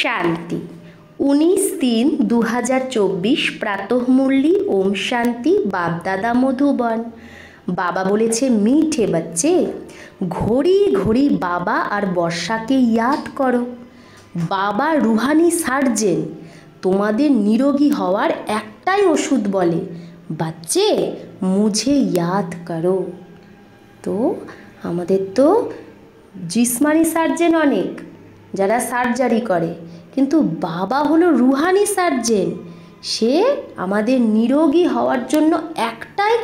শান্তি উনিশ তিন দু হাজার চব্বিশ প্রাতঃমূল্যি ওম শান্তি বাপদাদা মধুবন বাবা বলেছে মিঠে বাচ্চে ঘড়ি ঘড়ি বাবা আর বর্ষাকে ইয়াদ করো বাবা রুহানি সার্জেন তোমাদের নিরোগী হওয়ার একটাই ওষুধ বলে বাচ্চে মুঝে ইয়াদ করো তো আমাদের তো জিসমানি সার্জেন অনেক যারা সার্জারি করে কিন্তু বাবা হলো রুহানি সার্জেন সে আমাদের নিরোগী হওয়ার জন্য একটাই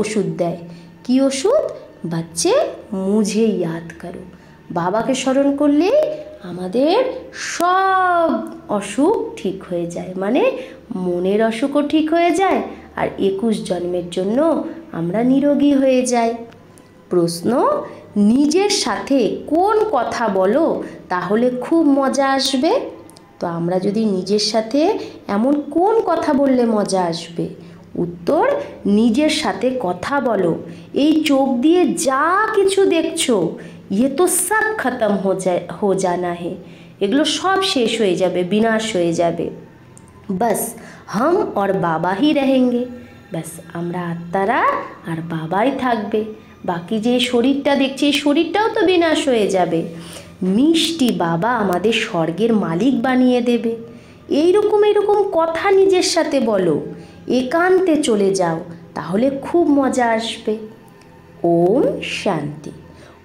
ওষুধ দেয় কি ওষুধ বাচ্চে মুঝে ইয়াদ করো বাবাকে স্মরণ করলেই আমাদের সব অসুখ ঠিক হয়ে যায় মানে মনের অসুখও ঠিক হয়ে যায় আর একুশ জন্মের জন্য আমরা নিরোগী হয়ে যাই প্রশ্ন নিজের সাথে কোন কথা বলো তাহলে খুব মজা আসবে তো আমরা যদি নিজের সাথে এমন কোন কথা বললে মজা আসবে উত্তর নিজের সাথে কথা বলো এই চোখ দিয়ে যা কিছু দেখছো ইয়ে তো সব খতম হো যা হো জানা হে এগুলো সব শেষ হয়ে যাবে বিনাশ হয়ে যাবে বাস হাম আর বাবা হি রহেঙ্গে ব্যাস আমরা আত্মারা আর বাবাই থাকবে বাকি যে শরীরটা দেখছি শরীরটাও তো বিনাশ হয়ে যাবে মিষ্টি বাবা আমাদের স্বর্গের মালিক বানিয়ে দেবে এই রকম এরকম কথা নিজের সাথে বলো একান্তে চলে যাও তাহলে খুব মজা আসবে ওম শান্তি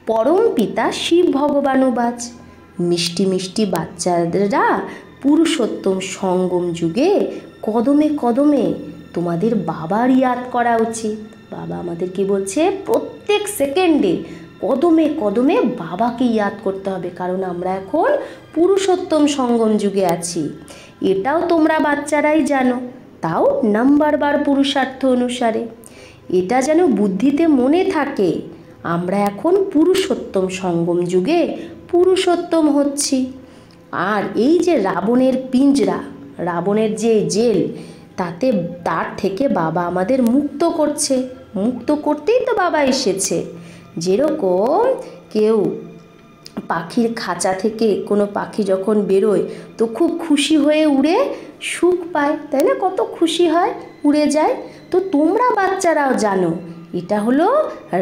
পরম পিতা শিব ভগবানুবাজ মিষ্টি মিষ্টি বাচ্চারা পুরুষোত্তম সঙ্গম যুগে কদমে কদমে তোমাদের বাবার ইয়াদ করা উচিত বাবা আমাদের কি বলছে প্রত্যেক সেকেন্ডে কদমে কদমে বাবাকে ইয়াদ করতে হবে কারণ আমরা এখন পুরুষোত্তম সঙ্গম যুগে আছি এটাও তোমরা বাচ্চারাই জানো তাও নাম্বার বার পুরুষার্থ অনুসারে এটা যেন বুদ্ধিতে মনে থাকে আমরা এখন পুরুষোত্তম সঙ্গম যুগে পুরুষোত্তম হচ্ছি আর এই যে রাবণের পিঞ্জরা রাবণের যে জেল তাতে তার থেকে বাবা আমাদের মুক্ত করছে মুক্ত করতেই তো বাবা এসেছে যেরকম কেউ পাখির খাঁচা থেকে কোনো পাখি যখন বেরোয় তো খুব খুশি হয়ে উড়ে সুখ পায় তাই না কত খুশি হয় উড়ে যায় তো তোমরা বাচ্চারাও জানো এটা হলো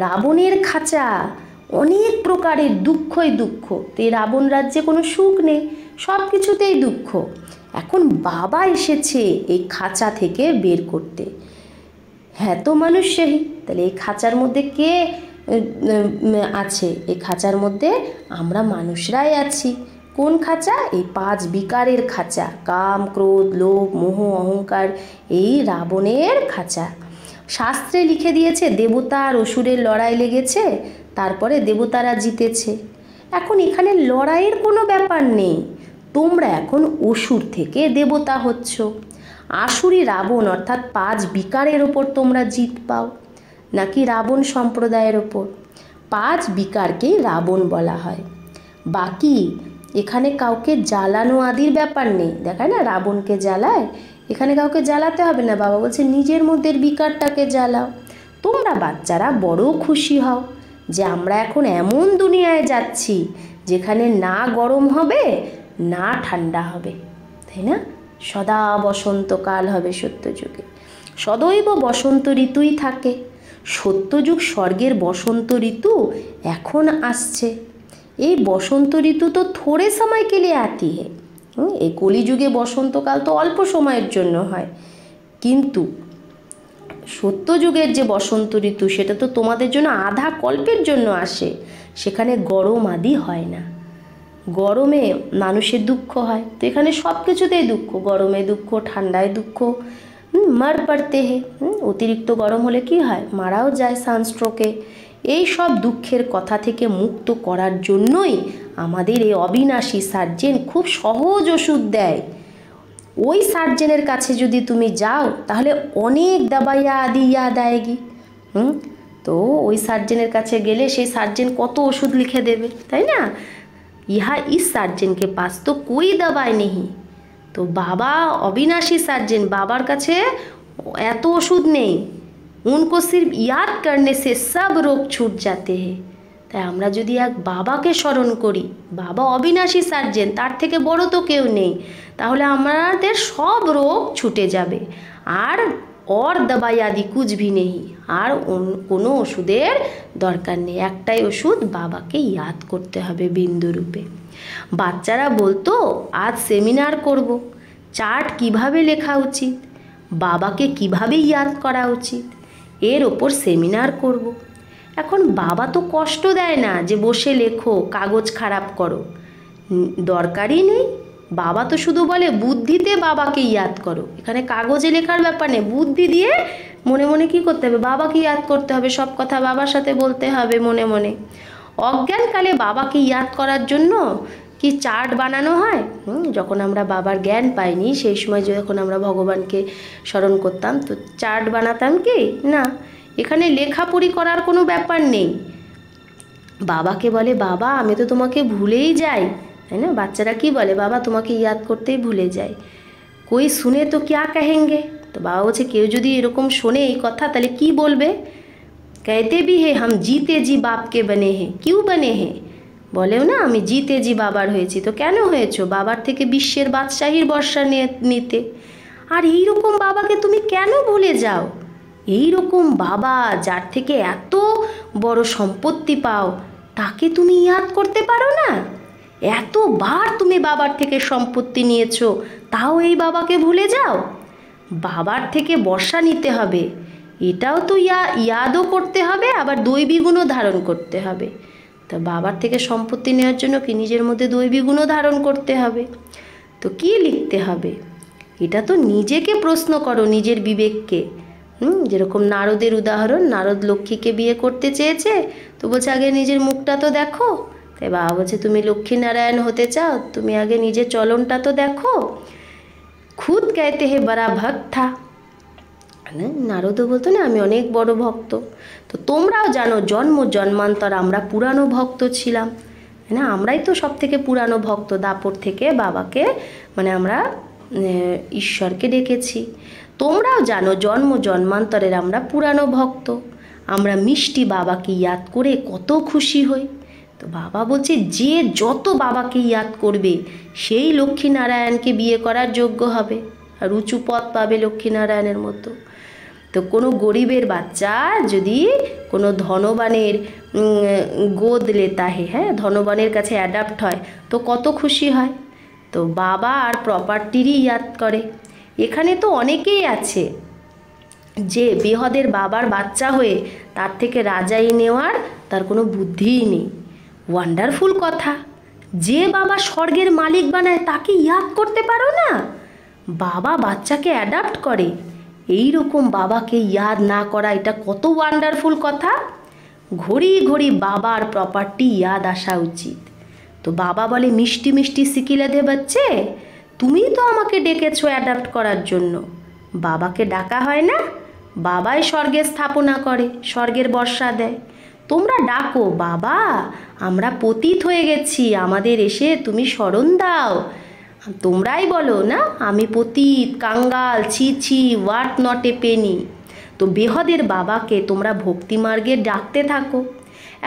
রাবণের খাঁচা অনেক প্রকারের দুঃখই দুঃখ তো এই রাবণ রাজ্যে কোনো সুখ নেই সব কিছুতেই দুঃখ এখন বাবা এসেছে এই খাঁচা থেকে বের করতে হ্যাঁ তো মানুষ সেই তাহলে এই খাঁচার মধ্যে কে আছে এই খাঁচার মধ্যে আমরা মানুষরাই আছি কোন খাঁচা এই পাঁচ বিকারের খাঁচা কাম ক্রোধ লোভ মোহ অহংকার এই রাবণের খাঁচা শাস্ত্রে লিখে দিয়েছে দেবতা আর অসুরের লড়াই লেগেছে তারপরে দেবতারা জিতেছে এখন এখানে লড়াইয়ের কোনো ব্যাপার নেই তোমরা এখন অসুর থেকে দেবতা হচ্ছ আসুরি রাবণ অর্থাৎ পাঁচ বিকারের ওপর তোমরা জিত পাও নাকি রাবণ সম্প্রদায়ের ওপর পাঁচ বিকারকেই রাবণ বলা হয় বাকি এখানে কাউকে জ্বালানো আদির ব্যাপার নেই দেখায় না রাবণকে জ্বালায় এখানে কাউকে জ্বালাতে হবে না বাবা বলছে নিজের মধ্যে বিকারটাকে জ্বালাও তোমরা বাচ্চারা বড় খুশি হও যে আমরা এখন এমন দুনিয়ায় যাচ্ছি যেখানে না গরম হবে না ঠান্ডা হবে তাই না সদা বসন্তকাল হবে সত্যযুগে সদৈব বসন্ত ঋতুই থাকে সত্যযুগ স্বর্গের বসন্ত ঋতু এখন আসছে এই বসন্ত ঋতু তো থোড়ে সময় কেলে আতি হে এই কলিযুগে বসন্তকাল তো অল্প সময়ের জন্য হয় কিন্তু সত্যযুগের যে বসন্ত ঋতু সেটা তো তোমাদের জন্য আধা কল্পের জন্য আসে সেখানে গরম আদি হয় না গরমে মানুষের দুঃখ হয় তো এখানে সব কিছুতেই দুঃখ গরমে দুঃখ ঠান্ডায় দুঃখ মার পারতে হে অতিরিক্ত গরম হলে কি হয় মারাও যায় সানস্ট্রোকে এই সব দুঃখের কথা থেকে মুক্ত করার জন্যই আমাদের এই অবিনাশী সার্জেন খুব সহজ ওষুধ দেয় ওই সার্জেনের কাছে যদি তুমি যাও তাহলে অনেক দাবাইয়া আদি ইয়া গি হুম তো ওই সার্জেনের কাছে গেলে সেই সার্জেন কত ওষুধ লিখে দেবে তাই না यह इस সার্জেন के पास तो कोई दवाई नहीं তো বাবা অবিনাশী সার্জেন বাবার কাছে এত ওষুধ নেই উনকো সির্ফ ইয়াদ করনে সে সব রোগ ছুট যাতে হে তাই আমরা যদি এক বাবাকে স্মরণ করি বাবা অবিনাশী সার্জেন তার থেকে বড় তো কেউ নেই তাহলে আমাদের সব রোগ ছুটে যাবে আর অর দাবাই আদি কুচ ভি নেই আর কোনো ওষুধের দরকার নেই একটাই ওষুধ বাবাকে ইয়াদ করতে হবে বিন্দুরূপে বাচ্চারা বলতো আজ সেমিনার করব। চার্ট কিভাবে লেখা উচিত বাবাকে কিভাবে ইয়াদ করা উচিত এর ওপর সেমিনার করব। এখন বাবা তো কষ্ট দেয় না যে বসে লেখো কাগজ খারাপ করো দরকারই নেই বাবা তো শুধু বলে বুদ্ধিতে বাবাকে ইয়াদ করো এখানে কাগজে লেখার ব্যাপার নেই বুদ্ধি দিয়ে মনে মনে কি করতে হবে বাবাকে ইয়াদ করতে হবে সব কথা বাবার সাথে বলতে হবে মনে মনে অজ্ঞানকালে বাবাকে ইয়াদ করার জন্য কি চার্ট বানানো হয় যখন আমরা বাবার জ্ঞান পাইনি সেই সময় যখন আমরা ভগবানকে স্মরণ করতাম তো চার্ট বানাতাম কি না এখানে লেখাপড়ি করার কোনো ব্যাপার নেই বাবাকে বলে বাবা আমি তো তোমাকে ভুলেই যাই তাই না বাচ্চারা কি বলে বাবা তোমাকে ইয়াদ করতেই ভুলে যায় কই শুনে তো ক্যা কাহেঙ্গে তো বাবা বলছে কেউ যদি এরকম শোনে এই কথা তাহলে কি বলবে কেতে বি হে হাম জিতে জি বাপকে বনে হে কিউ বনে হে বলেও না আমি জিতে জি বাবার হয়েছি তো কেন হয়েছো বাবার থেকে বিশ্বের বাদশাহীর বর্ষা নিতে আর এই রকম বাবাকে তুমি কেন ভুলে যাও এই রকম বাবা যার থেকে এত বড় সম্পত্তি পাও তাকে তুমি ইয়াদ করতে পারো না এতবার তুমি বাবার থেকে সম্পত্তি নিয়েছ তাও এই বাবাকে ভুলে যাও বাবার থেকে বর্ষা নিতে হবে এটাও তো ইয়া ইয়াদও করতে হবে আবার দৈবীগুণও ধারণ করতে হবে তা বাবার থেকে সম্পত্তি নেওয়ার জন্য কি নিজের মধ্যে দৈবীগুণও ধারণ করতে হবে তো কি লিখতে হবে এটা তো নিজেকে প্রশ্ন করো নিজের বিবেককে হুম যেরকম নারদের উদাহরণ নারদ লক্ষ্মীকে বিয়ে করতে চেয়েছে তো বলছে আগে নিজের মুখটা তো দেখো তাই বাবা বলছে তুমি লক্ষ্মীনারায়ণ হতে চাও তুমি আগে নিজের চলনটা তো দেখো খুদ গাইতে হে বড়া ভক্তা থা মানে নারদও বলতো না আমি অনেক বড় ভক্ত তো তোমরাও জানো জন্ম জন্মান্তর আমরা পুরানো ভক্ত ছিলাম না মানে আমরাই তো সব থেকে পুরানো ভক্ত দাপর থেকে বাবাকে মানে আমরা ঈশ্বরকে ডেকেছি তোমরাও জানো জন্ম জন্মান্তরের আমরা পুরানো ভক্ত আমরা মিষ্টি বাবাকে ইয়াদ করে কত খুশি হই তো বাবা বলছে যে যত বাবাকে ইয়াদ করবে সেই লক্ষ্মীনারায়ণকে বিয়ে করার যোগ্য হবে আর উঁচু পথ পাবে লক্ষ্মীনারায়ণের মতো তো কোনো গরিবের বাচ্চা যদি কোনো ধনবানের গোদ লেতাহে হ্যাঁ ধনবানের কাছে অ্যাডাপ্ট হয় তো কত খুশি হয় তো বাবা আর প্রপার্টিরই ইয়াদ করে এখানে তো অনেকেই আছে যে বেহদের বাবার বাচ্চা হয়ে তার থেকে রাজাই নেওয়ার তার কোনো বুদ্ধিই নেই ওয়ান্ডারফুল কথা যে বাবা স্বর্গের মালিক বানায় তাকে ইয়াদ করতে পারো না বাবা বাচ্চাকে অ্যাডাপ্ট করে এই রকম বাবাকে ইয়াদ না করা এটা কত ওয়ান্ডারফুল কথা ঘড়ি ঘড়ি বাবার প্রপার্টি ইয়াদ আসা উচিত তো বাবা বলে মিষ্টি মিষ্টি সিকিলে দে বাচ্চে তুমি তো আমাকে ডেকেছো অ্যাডাপ্ট করার জন্য বাবাকে ডাকা হয় না বাবাই স্বর্গের স্থাপনা করে স্বর্গের বর্ষা দেয় তোমরা ডাকো বাবা আমরা পতিত হয়ে গেছি আমাদের এসে তুমি স্মরণ দাও তোমরাই বলো না আমি পতিত কাঙ্গাল ছি ছি ওয়াট নট এ পেনি তো বেহদের বাবাকে তোমরা ভক্তিমার্গে ডাকতে থাকো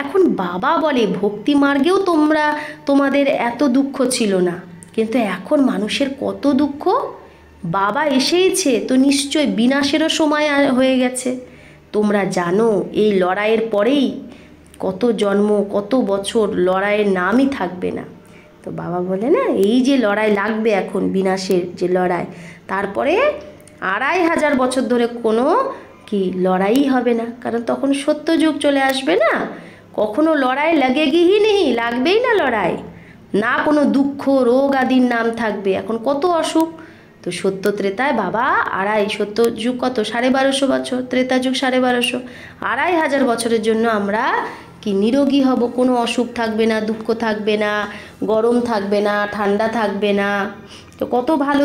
এখন বাবা বলে ভক্তিমার্গেও তোমরা তোমাদের এত দুঃখ ছিল না কিন্তু এখন মানুষের কত দুঃখ বাবা এসেইছে তো নিশ্চয় বিনাশেরও সময় হয়ে গেছে তোমরা জানো এই লড়াইয়ের পরেই কত জন্ম কত বছর লড়াইয়ের নামই থাকবে না তো বাবা বলে না এই যে লড়াই লাগবে এখন বিনাশের যে লড়াই তারপরে আড়াই হাজার বছর ধরে কোনো কি লড়াই হবে না কারণ তখন সত্য যুগ চলে আসবে না কখনো লড়াই লাগে গিহি নেই লাগবেই না লড়াই না কোনো দুঃখ রোগ আদির নাম থাকবে এখন কত অসুখ তো সত্য ত্রেতায় বাবা আড়াই সত্য যুগ কত সাড়ে বারোশো বছর ত্রেতা যুগ সাড়ে বারোশো আড়াই হাজার বছরের জন্য আমরা কি নিরোগী হব কোনো অসুখ থাকবে না দুঃখ থাকবে না গরম থাকবে না ঠান্ডা থাকবে না তো কত ভালো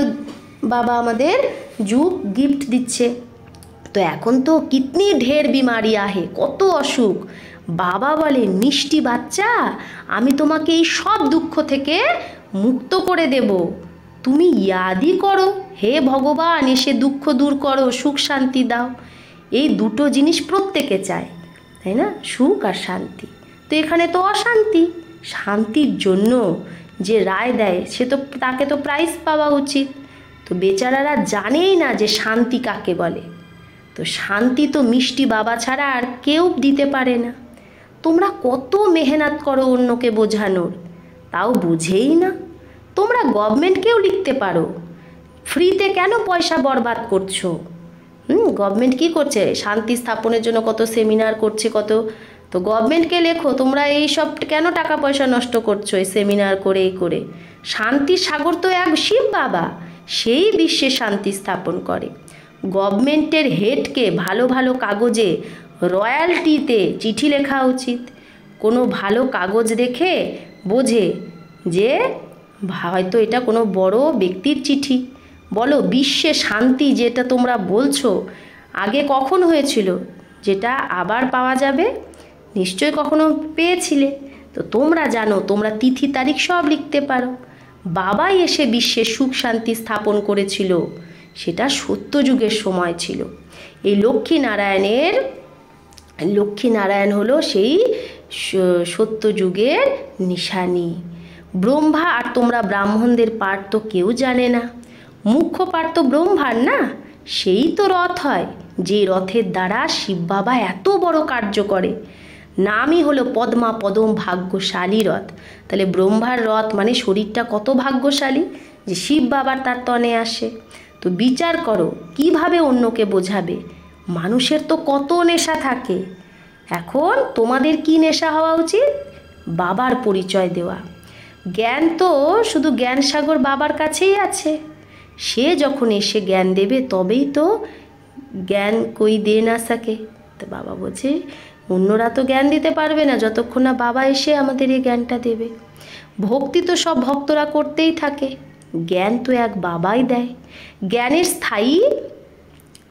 বাবা আমাদের যুগ গিফট দিচ্ছে তো এখন তো কিতনি ঢের বিমারি আহে কত অসুখ বাবা বলে মিষ্টি বাচ্চা আমি তোমাকে এই সব দুঃখ থেকে মুক্ত করে দেবো তুমি ইয়াদি করো হে ভগবান এসে দুঃখ দূর করো সুখ শান্তি দাও এই দুটো জিনিস প্রত্যেকে চায় তাই না সুখ আর শান্তি তো এখানে তো অশান্তি শান্তির জন্য যে রায় দেয় সে তো তাকে তো প্রাইজ পাওয়া উচিত তো বেচারারা জানেই না যে শান্তি কাকে বলে তো শান্তি তো মিষ্টি বাবা ছাড়া আর কেউ দিতে পারে না তোমরা কত মেহনত করো অন্যকে বোঝানোর তাও বুঝেই না তোমরা গভর্নমেন্টকেও লিখতে পারো ফ্রিতে কেন পয়সা বরবাদ করছো হুম গভর্নমেন্ট কী করছে শান্তি স্থাপনের জন্য কত সেমিনার করছে কত তো গভর্নমেন্টকে লেখো তোমরা এই সব কেন টাকা পয়সা নষ্ট করছো এই সেমিনার করে এই করে শান্তির সাগর তো এক শিব বাবা সেই বিশ্বে শান্তি স্থাপন করে গভর্নমেন্টের হেডকে ভালো ভালো কাগজে রয়্যালটিতে চিঠি লেখা উচিত কোনো ভালো কাগজ দেখে বোঝে যে হয়তো এটা কোনো বড় ব্যক্তির চিঠি বলো বিশ্বে শান্তি যেটা তোমরা বলছো আগে কখন হয়েছিল যেটা আবার পাওয়া যাবে নিশ্চয় কখনো পেয়েছিলে তো তোমরা জানো তোমরা তিথি তারিখ সব লিখতে পারো বাবাই এসে বিশ্বে সুখ শান্তি স্থাপন করেছিল সেটা সত্যযুগের সময় ছিল এই লক্ষ্মীনারায়ণের লক্ষ্মীনারায়ণ হলো সেই সত্যযুগের নিশানি ব্রহ্মা আর তোমরা ব্রাহ্মণদের পার তো কেউ জানে না মুখ্য পার তো ব্রহ্মার না সেই তো রথ হয় যে রথের দ্বারা শিব বাবা এত বড় কার্য করে নামই হলো পদ্মা পদম ভাগ্যশালী রথ তাহলে ব্রহ্মার রথ মানে শরীরটা কত ভাগ্যশালী যে শিব বাবার তার তনে আসে তো বিচার করো কিভাবে অন্যকে বোঝাবে মানুষের তো কত নেশা থাকে এখন তোমাদের কি নেশা হওয়া উচিত বাবার পরিচয় দেওয়া জ্ঞান তো শুধু জ্ঞান সাগর বাবার কাছেই আছে সে যখন এসে জ্ঞান দেবে তবেই তো জ্ঞান কই দে না সাকে তো বাবা বলছে অন্যরা তো জ্ঞান দিতে পারবে না যতক্ষণ না বাবা এসে আমাদের এই জ্ঞানটা দেবে ভক্তি তো সব ভক্তরা করতেই থাকে জ্ঞান তো এক বাবাই দেয় জ্ঞানের স্থায়ী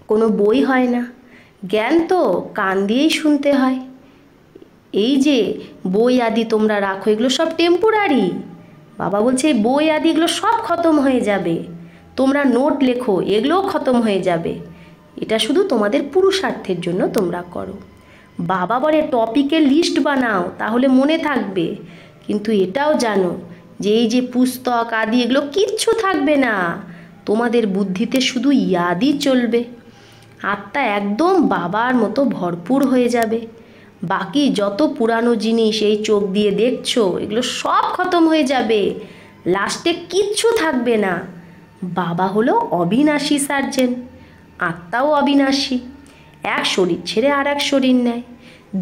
কোনো বই হয় না জ্ঞান তো কান দিয়েই শুনতে হয় এই যে বই আদি তোমরা রাখো এগুলো সব টেম্পোরারি বাবা বলছে বই আদি এগুলো সব খতম হয়ে যাবে তোমরা নোট লেখো এগুলোও খতম হয়ে যাবে এটা শুধু তোমাদের পুরুষার্থের জন্য তোমরা করো বাবা বলে টপিকের লিস্ট বানাও তাহলে মনে থাকবে কিন্তু এটাও জানো যে এই যে পুস্তক আদি এগুলো কিচ্ছু থাকবে না তোমাদের বুদ্ধিতে শুধু ইয়াদি চলবে আত্মা একদম বাবার মতো ভরপুর হয়ে যাবে বাকি যত পুরানো জিনিস এই চোখ দিয়ে দেখছো এগুলো সব খতম হয়ে যাবে লাস্টে কিচ্ছু থাকবে না বাবা হলো অবিনাশী সার্জেন আত্মাও অবিনাশী এক শরীর ছেড়ে আর এক শরীর নেয়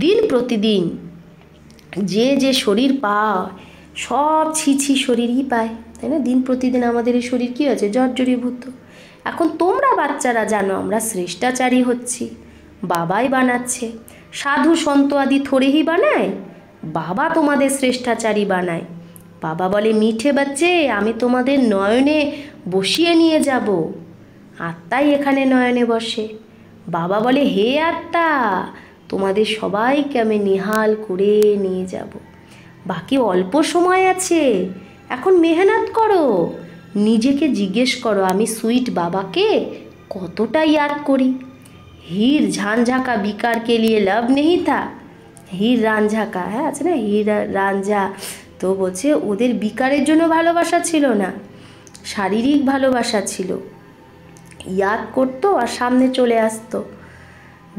দিন প্রতিদিন যে যে শরীর পায় সব ছিছি শরীরই পায় তাই না দিন প্রতিদিন আমাদের এই শরীর কী হয়েছে জর্জরীভূত এখন তোমরা বাচ্চারা জানো আমরা শ্রেষ্ঠাচারী হচ্ছি বাবাই বানাচ্ছে সাধু সন্ত আদি থরেহি বানায় বাবা তোমাদের শ্রেষ্ঠাচারী বানায় বাবা বলে মিঠে বাচ্চে আমি তোমাদের নয়নে বসিয়ে নিয়ে যাব আত্মাই এখানে নয়নে বসে বাবা বলে হে আত্মা তোমাদের সবাইকে আমি নিহাল করে নিয়ে যাব বাকি অল্প সময় আছে এখন মেহনত করো নিজেকে জিজ্ঞেস করো আমি সুইট বাবাকে কতটা ইয়াদ করি हीर झांझा का विकार के लिए लव नहीं था হীর রাঞ্ঝা কা হ্যাঁ আছে না হীর রাঞ্ঝা তো বলছে ওদের বিকারের জন্য ভালোবাসা ছিল না শারীরিক ভালোবাসা ছিল ইয়াদ করতো আর সামনে চলে আসতো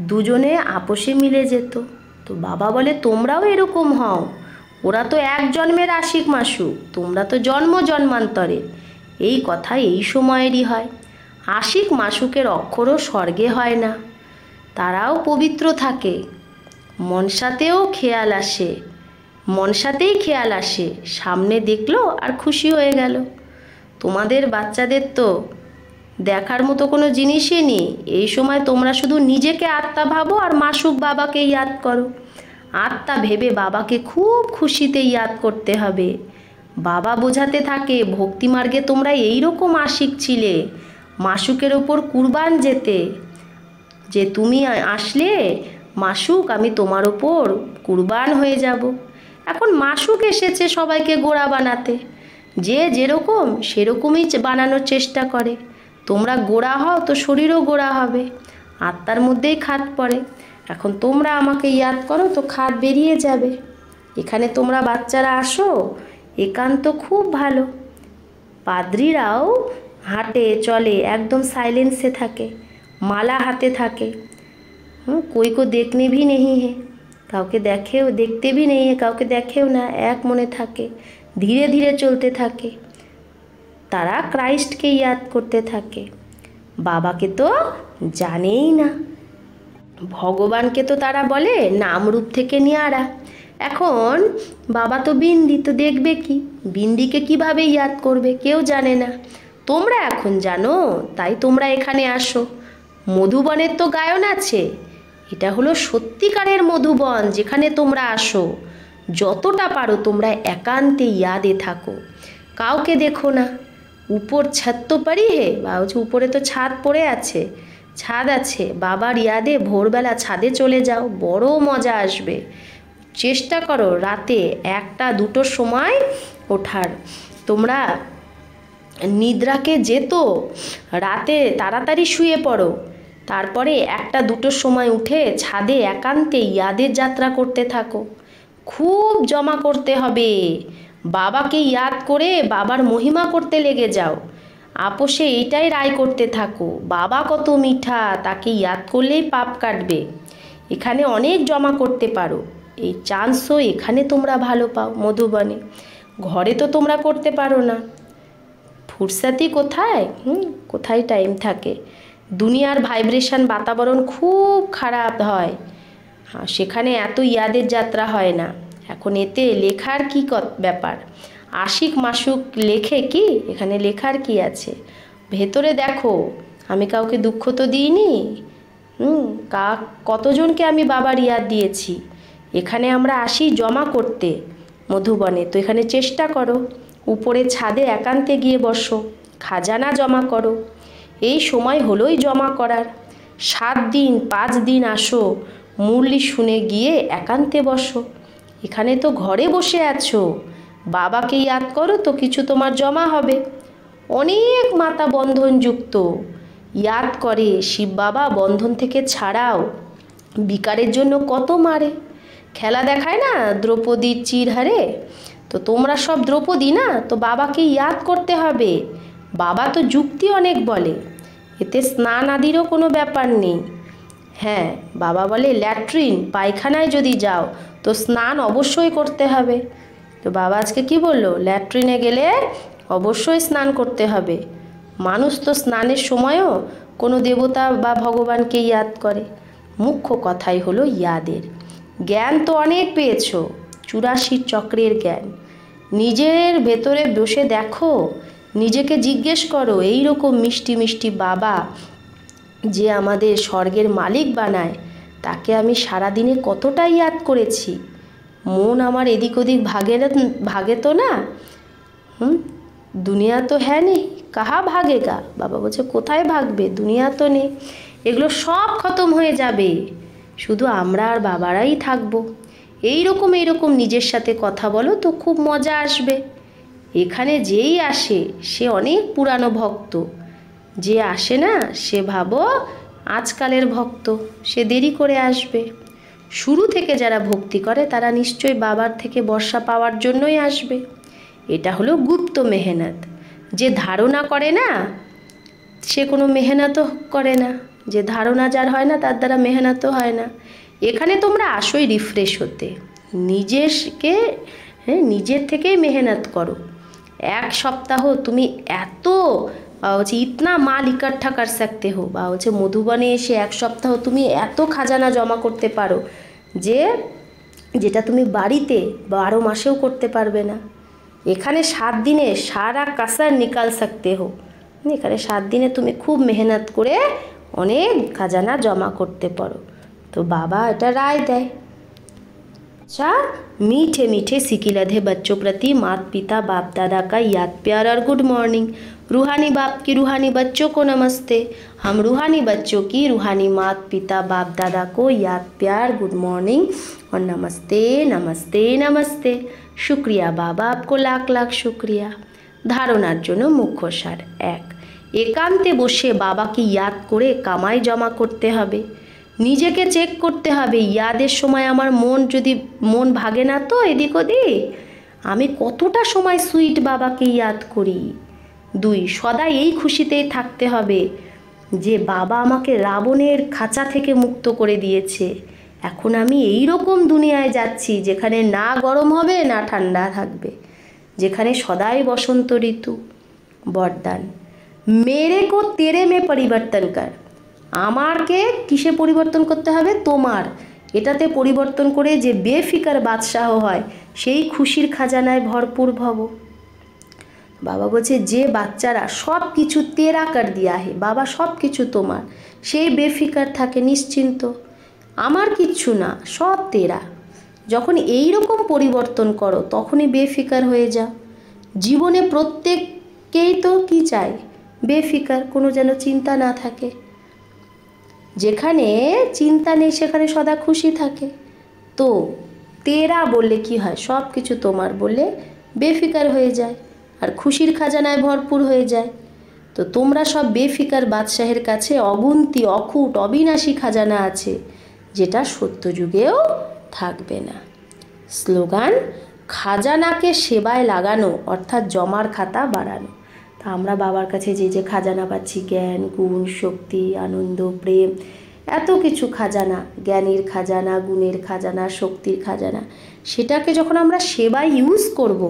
দুজনে আপোষে মিলে যেত তো বাবা বলে তোমরাও এরকম হও ওরা তো এক জন্মের আশিক মাসু তোমরা তো জন্ম জন্মান্তরে এই কথা এই সময়েরই হয় আশিক মাসুকের অক্ষরও স্বর্গে হয় না তারাও পবিত্র থাকে মনসাতেও খেয়াল আসে মনসাতেই খেয়াল আসে সামনে দেখলো আর খুশি হয়ে গেল তোমাদের বাচ্চাদের তো দেখার মতো কোনো জিনিসই নেই এই সময় তোমরা শুধু নিজেকে আত্মা ভাবো আর মাসুক বাবাকে ইয়াদ করো আত্মা ভেবে বাবাকে খুব খুশিতে ইয়াদ করতে হবে বাবা বোঝাতে থাকে ভক্তিমার্গে তোমরা এইরকম আশিক ছিলে মাসুকের ওপর কুরবান যেতে যে তুমি আসলে মাসুক আমি তোমার ওপর কুরবান হয়ে যাব এখন মাসুক এসেছে সবাইকে গোড়া বানাতে যে যেরকম সেরকমই বানানোর চেষ্টা করে তোমরা গোড়া হও তো শরীরও গোড়া হবে আত্মার মধ্যেই খাত পড়ে এখন তোমরা আমাকে ইয়াদ করো তো খাত বেরিয়ে যাবে এখানে তোমরা বাচ্চারা আসো একান্ত খুব ভালো পাদ্রিরাও হাঁটে চলে একদম সাইলেন্সে থাকে মালা হাতে থাকে হুম কই কো দেখনে ভি নেই হে কাউকে দেখেও দেখতে ভি নেই হে কাউকে দেখেও না এক মনে থাকে ধীরে ধীরে চলতে থাকে তারা ক্রাইস্টকে ইয়াদ করতে থাকে বাবাকে তো জানেই না ভগবানকে তো তারা বলে নাম রূপ থেকে আরা এখন বাবা তো বিন্দি তো দেখবে কি বিন্দিকে কিভাবে ইয়াদ করবে কেউ জানে না তোমরা এখন জানো তাই তোমরা এখানে আসো মধুবনের তো গায়ন আছে এটা হলো সত্যিকারের মধুবন যেখানে তোমরা আসো যতটা পারো তোমরা একান্তে ইয়াদে থাকো কাউকে দেখো না উপর ছাদ তো পারি হে বা হচ্ছে উপরে তো ছাদ পড়ে আছে ছাদ আছে বাবার ইয়াদে ভোরবেলা ছাদে চলে যাও বড় মজা আসবে চেষ্টা করো রাতে একটা দুটো সময় ওঠার তোমরা নিদ্রাকে যেত রাতে তাড়াতাড়ি শুয়ে পড়ো তারপরে একটা দুটোর সময় উঠে ছাদে একান্তে ইয়াদের যাত্রা করতে থাকো খুব জমা করতে হবে বাবাকে ইয়াদ করে বাবার মহিমা করতে লেগে যাও আপোষে এইটাই রায় করতে থাকো বাবা কত মিঠা তাকে ইয়াদ করলেই পাপ কাটবে এখানে অনেক জমা করতে পারো এই চান্সও এখানে তোমরা ভালো পাও মধুবনে ঘরে তো তোমরা করতে পারো না ফুরসাতি কোথায় হুম কোথায় টাইম থাকে দুনিয়ার ভাইব্রেশন বাতাবরণ খুব খারাপ হয় হ্যাঁ, সেখানে এত ইয়াদের যাত্রা হয় না এখন এতে লেখার কী ব্যাপার আশিক মাসুক লেখে কি এখানে লেখার কি আছে ভেতরে দেখো আমি কাউকে দুঃখ তো দিইনি হুম কা কতজনকে আমি বাবার ইয়াদ দিয়েছি এখানে আমরা আসি জমা করতে মধুবনে তো এখানে চেষ্টা করো উপরে ছাদে একান্তে গিয়ে বসো খাজানা জমা করো এই সময় হলোই জমা করার সাত দিন পাঁচ দিন আসো মুরলি শুনে গিয়ে একান্তে বসো এখানে তো ঘরে বসে আছো বাবাকে ইয়াদ করো তো কিছু তোমার জমা হবে অনেক মাতা বন্ধনযুক্ত ইয়াদ করে শিব বাবা বন্ধন থেকে ছাড়াও বিকারের জন্য কত মারে খেলা দেখায় না দ্রৌপদীর চিরহারে তো তোমরা সব দ্রৌপদী না তো বাবাকে ইয়াদ করতে হবে বাবা তো যুক্তি অনেক বলে এতে স্নান আদিরও কোনো ব্যাপার নেই হ্যাঁ বাবা বলে ল্যাট্রিন পায়খানায় যদি যাও তো স্নান অবশ্যই করতে হবে তো বাবা আজকে কি বললো ল্যাট্রিনে গেলে অবশ্যই স্নান করতে হবে মানুষ তো স্নানের সময়ও কোনো দেবতা বা ভগবানকে ইয়াদ করে মুখ্য কথাই হলো ইয়াদের জ্ঞান তো অনেক পেয়েছ চুরাশির চক্রের জ্ঞান নিজের ভেতরে বসে দেখো নিজেকে জিজ্ঞেস করো এই রকম মিষ্টি মিষ্টি বাবা যে আমাদের স্বর্গের মালিক বানায় তাকে আমি সারাদিনে কতটা ইয়াদ করেছি মন আমার এদিক ওদিক ভাগে ভাগে তো না হুম দুনিয়া তো হ্যাঁ নেই কাহা ভাগে গা বাবা বলছে কোথায় ভাগবে দুনিয়া তো নেই এগুলো সব খতম হয়ে যাবে শুধু আমরা আর বাবারাই থাকবো এইরকম এইরকম নিজের সাথে কথা বলো তো খুব মজা আসবে এখানে যেই আসে সে অনেক পুরানো ভক্ত যে আসে না সে ভাবো আজকালের ভক্ত সে দেরি করে আসবে শুরু থেকে যারা ভক্তি করে তারা নিশ্চয়ই বাবার থেকে বর্ষা পাওয়ার জন্যই আসবে এটা হলো গুপ্ত মেহনত যে ধারণা করে না সে কোনো মেহনতও করে না যে ধারণা যার হয় না তার দ্বারা মেহনতও হয় না এখানে তোমরা আসোই রিফ্রেশ হতে নিজেকে হ্যাঁ নিজের থেকেই মেহনত করো এক সপ্তাহ তুমি এত বা হচ্ছে ইতনা মাল ইকাঠা কার সাকতে হো বা হচ্ছে মধুবনে এসে এক সপ্তাহ তুমি এত খাজানা জমা করতে পারো যে যেটা তুমি বাড়িতে বারো মাসেও করতে পারবে না এখানে সাত দিনে সারা কাসার নিকাল সাকতে হো এখানে সাত দিনে তুমি খুব মেহনত করে অনেক খাজানা জমা করতে পারো তো বাবা এটা রায় দেয় बच्चा मीठे मीठे सिकिलत है बच्चों प्रति मात पिता बाप दादा का याद प्यार और गुड मॉर्निंग रूहानी बाप की रूहानी बच्चों को नमस्ते हम रूहानी बच्चों की रूहानी मात पिता बाप दादा को याद प्यार गुड मॉर्निंग और नमस्ते नमस्ते नमस्ते शुक्रिया बाबा आपको लाख लाख শুক্রিয়া ধারণার मुख्य सार সার এক একান্তে বসে বাবাকে ইয়াদ করে কামাই জমা করতে হবে নিজেকে চেক করতে হবে ইয়াদের সময় আমার মন যদি মন ভাগে না তো এদিক ওদিক আমি কতটা সময় সুইট বাবাকে ইয়াদ করি দুই সদা এই খুশিতেই থাকতে হবে যে বাবা আমাকে রাবণের খাঁচা থেকে মুক্ত করে দিয়েছে এখন আমি এই রকম দুনিয়ায় যাচ্ছি যেখানে না গরম হবে না ঠান্ডা থাকবে যেখানে সদাই বসন্ত ঋতু বরদান মেরে কো তেরে মে পরিবর্তন কর আমারকে কিসে পরিবর্তন করতে হবে তোমার এটাতে পরিবর্তন করে যে বেফিকার বাদশাহ হয় সেই খুশির খাজানায় ভরপুর ভব বাবা বলছে যে বাচ্চারা সব কিছু তেরা কার দিয়া বাবা সব কিছু তোমার সেই বেফিকার থাকে নিশ্চিন্ত আমার কিচ্ছু না সব তেরা যখন এই রকম পরিবর্তন করো তখনই বেফিকার হয়ে যাও জীবনে প্রত্যেককেই তো কি চাই বেফিকার কোনো যেন চিন্তা না থাকে যেখানে চিন্তা নেই সেখানে সদা খুশি থাকে তো তেরা বললে কি হয় সব কিছু তোমার বললে বেফিকার হয়ে যায় আর খুশির খাজানায় ভরপুর হয়ে যায় তো তোমরা সব বেফিকার বাদশাহের কাছে অগুন্তি অকুট অবিনাশী খাজানা আছে যেটা সত্যযুগেও থাকবে না স্লোগান খাজানাকে সেবায় লাগানো অর্থাৎ জমার খাতা বাড়ানো তা আমরা বাবার কাছে যে যে খাজানা পাচ্ছি জ্ঞান গুণ শক্তি আনন্দ প্রেম এত কিছু খাজানা জ্ঞানের খাজানা গুণের খাজানা শক্তির খাজানা সেটাকে যখন আমরা সেবায় ইউজ করব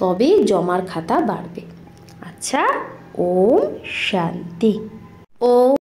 তবে জমার খাতা বাড়বে আচ্ছা ওম শান্তি ও